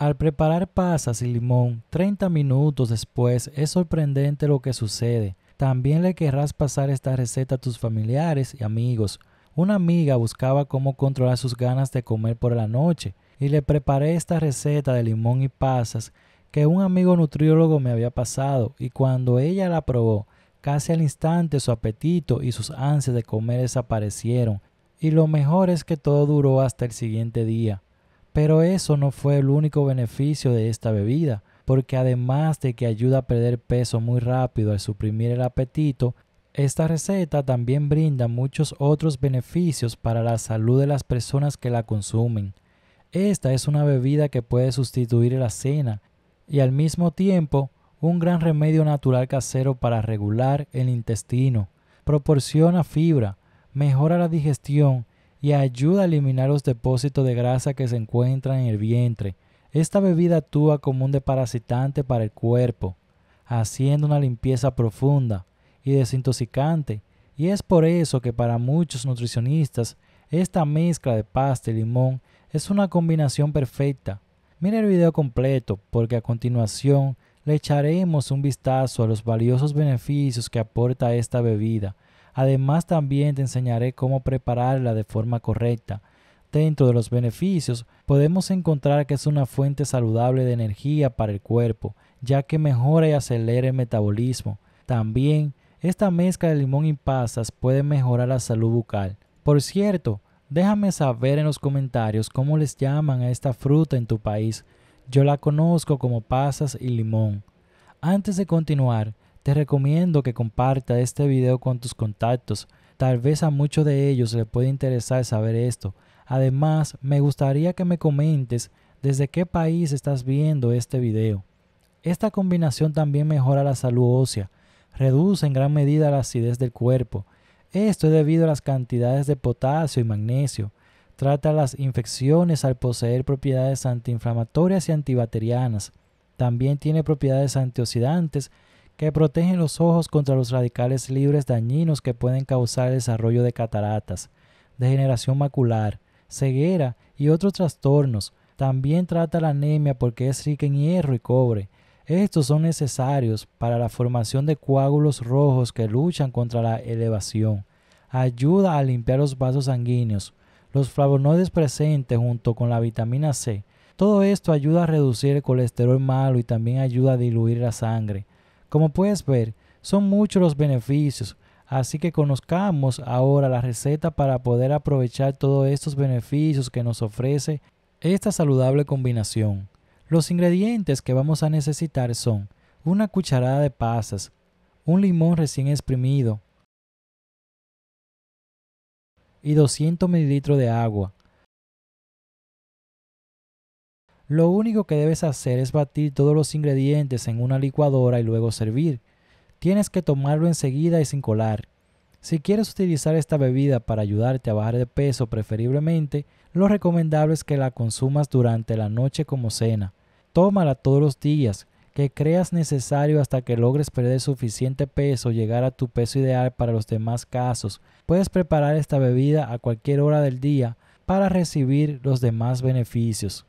Al preparar pasas y limón 30 minutos después es sorprendente lo que sucede. También le querrás pasar esta receta a tus familiares y amigos. Una amiga buscaba cómo controlar sus ganas de comer por la noche y le preparé esta receta de limón y pasas que un amigo nutriólogo me había pasado y cuando ella la probó, casi al instante su apetito y sus ansias de comer desaparecieron y lo mejor es que todo duró hasta el siguiente día. Pero eso no fue el único beneficio de esta bebida, porque además de que ayuda a perder peso muy rápido al suprimir el apetito, esta receta también brinda muchos otros beneficios para la salud de las personas que la consumen. Esta es una bebida que puede sustituir la cena y al mismo tiempo un gran remedio natural casero para regular el intestino. Proporciona fibra, mejora la digestión y ayuda a eliminar los depósitos de grasa que se encuentran en el vientre. Esta bebida actúa como un deparasitante para el cuerpo, haciendo una limpieza profunda y desintoxicante, y es por eso que para muchos nutricionistas esta mezcla de pasta y limón es una combinación perfecta. Mira el video completo porque a continuación le echaremos un vistazo a los valiosos beneficios que aporta esta bebida Además también te enseñaré cómo prepararla de forma correcta. Dentro de los beneficios podemos encontrar que es una fuente saludable de energía para el cuerpo, ya que mejora y acelera el metabolismo. También esta mezcla de limón y pasas puede mejorar la salud bucal. Por cierto, déjame saber en los comentarios cómo les llaman a esta fruta en tu país. Yo la conozco como pasas y limón. Antes de continuar, te recomiendo que comparta este video con tus contactos. Tal vez a muchos de ellos les puede interesar saber esto. Además, me gustaría que me comentes desde qué país estás viendo este video. Esta combinación también mejora la salud ósea, reduce en gran medida la acidez del cuerpo. Esto es debido a las cantidades de potasio y magnesio. Trata las infecciones al poseer propiedades antiinflamatorias y antibacterianas. También tiene propiedades antioxidantes que protegen los ojos contra los radicales libres dañinos que pueden causar el desarrollo de cataratas, degeneración macular, ceguera y otros trastornos. También trata la anemia porque es rica en hierro y cobre. Estos son necesarios para la formación de coágulos rojos que luchan contra la elevación. Ayuda a limpiar los vasos sanguíneos. Los flavonoides presentes junto con la vitamina C. Todo esto ayuda a reducir el colesterol malo y también ayuda a diluir la sangre como puedes ver, son muchos los beneficios, así que conozcamos ahora la receta para poder aprovechar todos estos beneficios que nos ofrece esta saludable combinación. Los ingredientes que vamos a necesitar son una cucharada de pasas, un limón recién exprimido y 200 mililitros de agua. Lo único que debes hacer es batir todos los ingredientes en una licuadora y luego servir. Tienes que tomarlo enseguida y sin colar. Si quieres utilizar esta bebida para ayudarte a bajar de peso preferiblemente, lo recomendable es que la consumas durante la noche como cena. Tómala todos los días, que creas necesario hasta que logres perder suficiente peso o llegar a tu peso ideal para los demás casos. Puedes preparar esta bebida a cualquier hora del día para recibir los demás beneficios.